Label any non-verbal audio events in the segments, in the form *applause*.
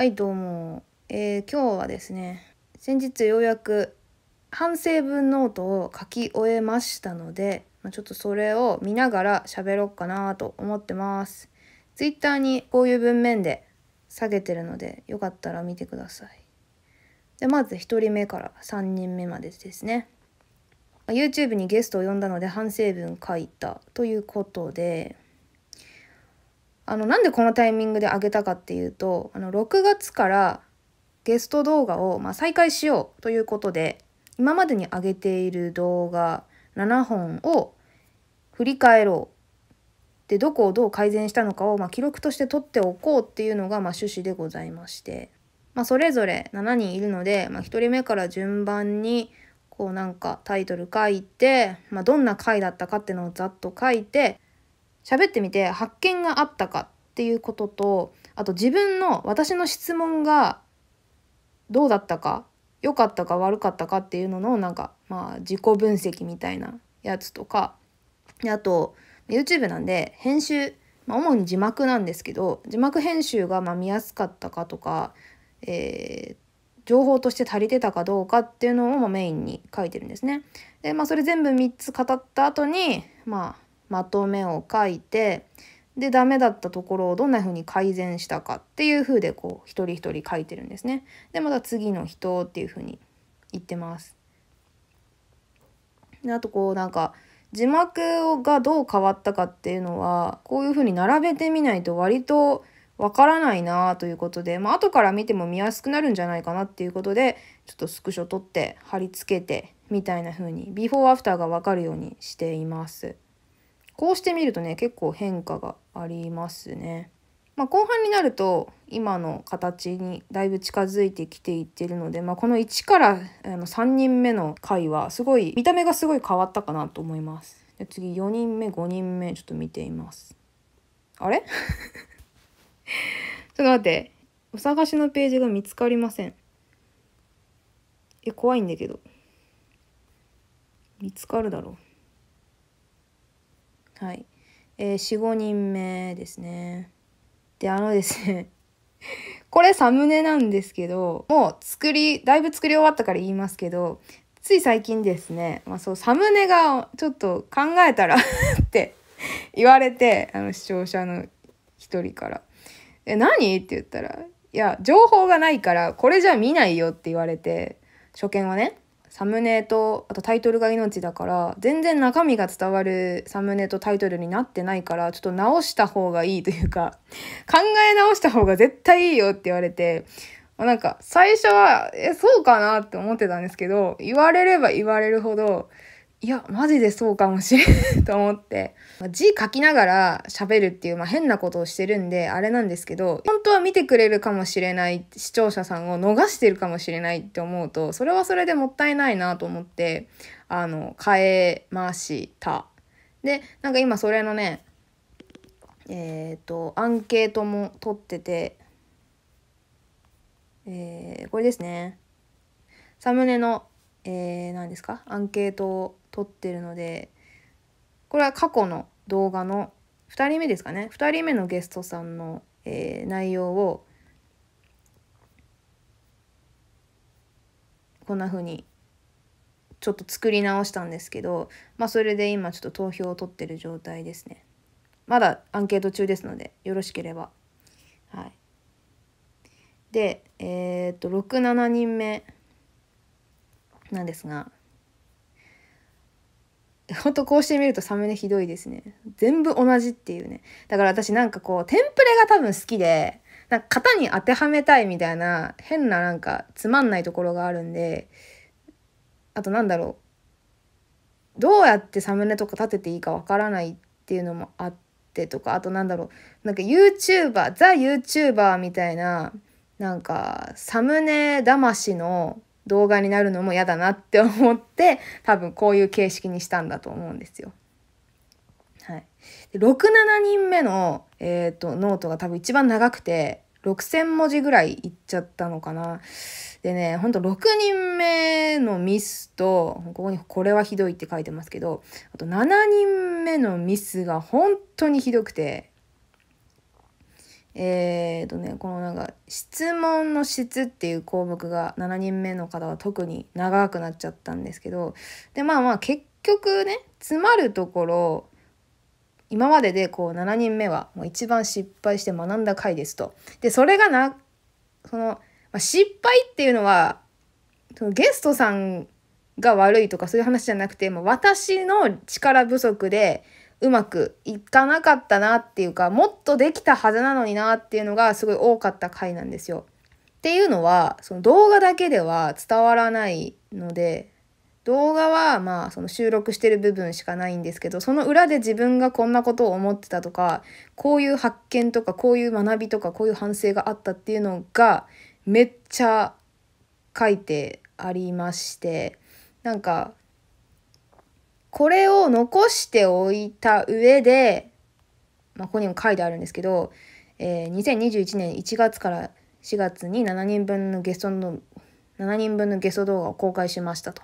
はいどうも、えー、今日はですね先日ようやく反省文ノートを書き終えましたので、まちょっとそれを見ながら喋ろうかなと思ってます Twitter にこういう文面で下げてるのでよかったら見てくださいでまず1人目から3人目までですね YouTube にゲストを呼んだので反省文書いたということであのなんでこのタイミングで上げたかっていうとあの6月からゲスト動画を、まあ、再開しようということで今までに上げている動画7本を振り返ろうでどこをどう改善したのかを、まあ、記録として取っておこうっていうのが、まあ、趣旨でございまして、まあ、それぞれ7人いるので、ま1人目から順番にこうなんかタイトル書いて、まどんな回だったかっていうのをざっと書いて喋ってみて発見があったかっていうこととあと自分の私の質問がどうだったか良かったか悪かったかっていうののなんかまあ自己分析みたいなやつとかであと YouTube なんで編集、まあ、主に字幕なんですけど字幕編集がま見やすかったかとか、えー、情報として足りてたかどうかっていうのをまメインに書いてるんですね。でまあそれ全部3つ語った後にまあまとめを書いてでダメだったところをどんな風に改善したかっていう風でこう一人一人書いてるんですね。でまた次の人っていう風に言ってます。であとこうなんか字幕がどう変わったかっていうのはこういう風に並べてみないと割とわからないなということで、まあ後から見ても見やすくなるんじゃないかなっていうことでちょっとスクショ取って貼り付けてみたいな風にビフォーアフターがわかるようにしています。こうしてみるとね結構変化がありますね。まあ、後半になると今の形にだいぶ近づいてきていってるので、まあ、この1からあの3人目の回はすごい見た目がすごい変わったかなと思います。で次4人目5人目ちょっと見ています。あれ *laughs* ちょっと待って。お探しのページが見つかりません。え、怖いんだけど。見つかるだろう。はい。えー、4、5人目ですね。で、あのですね *laughs* これサムネなんですけど、もう作り、だいぶ作り終わったから言いますけど、つい最近ですね、まあそう、サムネがちょっと考えたら *laughs* って言われて、あの視聴者の一人から。え、何って言ったら、いや、情報がないから、これじゃ見ないよって言われて、初見はね。サムネとあとタイトルが命だから全然中身が伝わるサムネとタイトルになってないからちょっと直した方がいいというか *laughs* 考え直した方が絶対いいよって言われてなんか最初はえそうかなって思ってたんですけど言われれば言われるほどいや、マジでそうかもしれんと思って。字書きながら喋るっていう、まあ、変なことをしてるんで、あれなんですけど、本当は見てくれるかもしれない視聴者さんを逃してるかもしれないって思うと、それはそれでもったいないなと思って、あの、変えました。で、なんか今それのね、えっ、ー、と、アンケートも取ってて、えー、これですね。サムネのえー、何ですかアンケートを取ってるのでこれは過去の動画の2人目ですかね2人目のゲストさんの、えー、内容をこんな風にちょっと作り直したんですけどまあそれで今ちょっと投票を取ってる状態ですねまだアンケート中ですのでよろしければはいでえー、っと67人目なんですがほんとこうしてみるとサムネひどいですね全部同じっていうねだから私なんかこうテンプレが多分好きでなんか型に当てはめたいみたいな変ななんかつまんないところがあるんであとなんだろうどうやってサムネとか立てていいかわからないっていうのもあってとかあとなんだろうなんか YouTuber ザ YouTuber みたいななんかサムネ魂の動画になるのも嫌だなって思って多分こういう形式にしたんだと思うんですよ。はい、67人目の、えーと、ノートが多分一番長くて6,000文字ぐらいいっちゃったのかな。でねほんと6人目のミスとここに「これはひどい」って書いてますけどあと7人目のミスが本当にひどくてえーとね、このなんか質問の質っていう項目が7人目の方は特に長くなっちゃったんですけどでまあまあ結局ね詰まるところ今まででこう7人目はもう一番失敗して学んだ回ですと。でそれがなその、まあ、失敗っていうのはそのゲストさんが悪いとかそういう話じゃなくてもう私の力不足でうまくいかなかったなっていうかもっとできたはずなのになっていうのがすごい多かった回なんですよ。っていうのはその動画だけでは伝わらないので動画はまあその収録してる部分しかないんですけどその裏で自分がこんなことを思ってたとかこういう発見とかこういう学びとかこういう反省があったっていうのがめっちゃ書いてありましてなんかこれを残しておいた上で、まあ、ここにも書いてあるんですけど、えー、2021年1月から4月に7人分のゲストの7人分のゲスト動画を公開しましたと。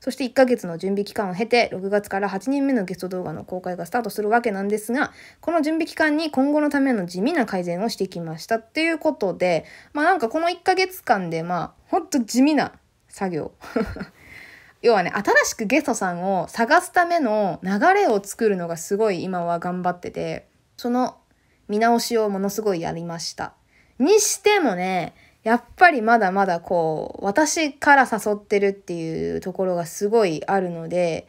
そして1ヶ月の準備期間を経て、6月から8人目のゲスト動画の公開がスタートするわけなんですが、この準備期間に今後のための地味な改善をしてきましたっていうことで、まあなんかこの1ヶ月間で、まあ、ほんと地味な作業 *laughs* 要はね、新しくゲストさんを探すための流れを作るのがすごい今は頑張ってて、その見直しをものすごいやりました。にしてもね、やっぱりまだまだこう、私から誘ってるっていうところがすごいあるので、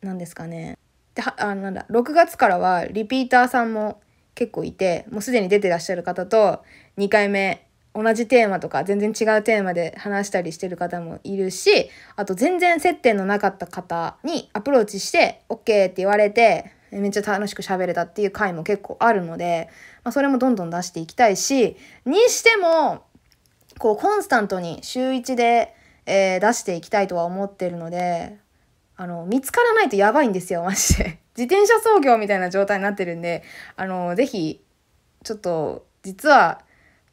何ですかね。で、あ、なんだ、6月からはリピーターさんも結構いて、もうすでに出てらっしゃる方と、2回目同じテーマとか全然違うテーマで話したりしてる方もいるしあと全然接点のなかった方にアプローチして OK って言われてめっちゃ楽しく喋れたっていう回も結構あるので、まあ、それもどんどん出していきたいしにしてもこうコンスタントに週1で、えー、出していきたいとは思ってるのであの見つからないとやばいんですよマジで。*laughs* 自転車操業みたいな状態になってるんであの是非ちょっと実は。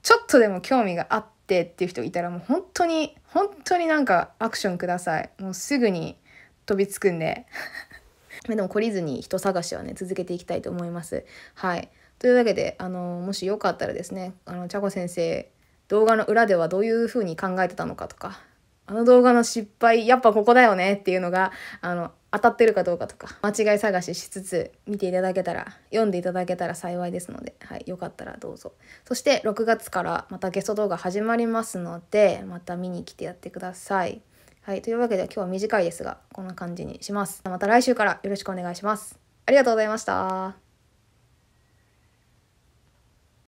ちょっとでも興味があってっていう人いたらもう本当に本当になんかアクションくださいもうすぐに飛びつくんで *laughs* でも懲りずに人探しはね続けていきたいと思いますはいというわけであのもしよかったらですねあのチャコ先生動画の裏ではどういうふうに考えてたのかとかあの動画の失敗やっぱここだよねっていうのがあの当たってるかどうかとか間違い探ししつつ見ていただけたら読んでいただけたら幸いですので、はい、よかったらどうぞそして6月からまたゲスト動画始まりますのでまた見に来てやってください。はい、というわけで今日は短いですがこんな感じにします。また来週からよろしくお願いします。ありがとうございました。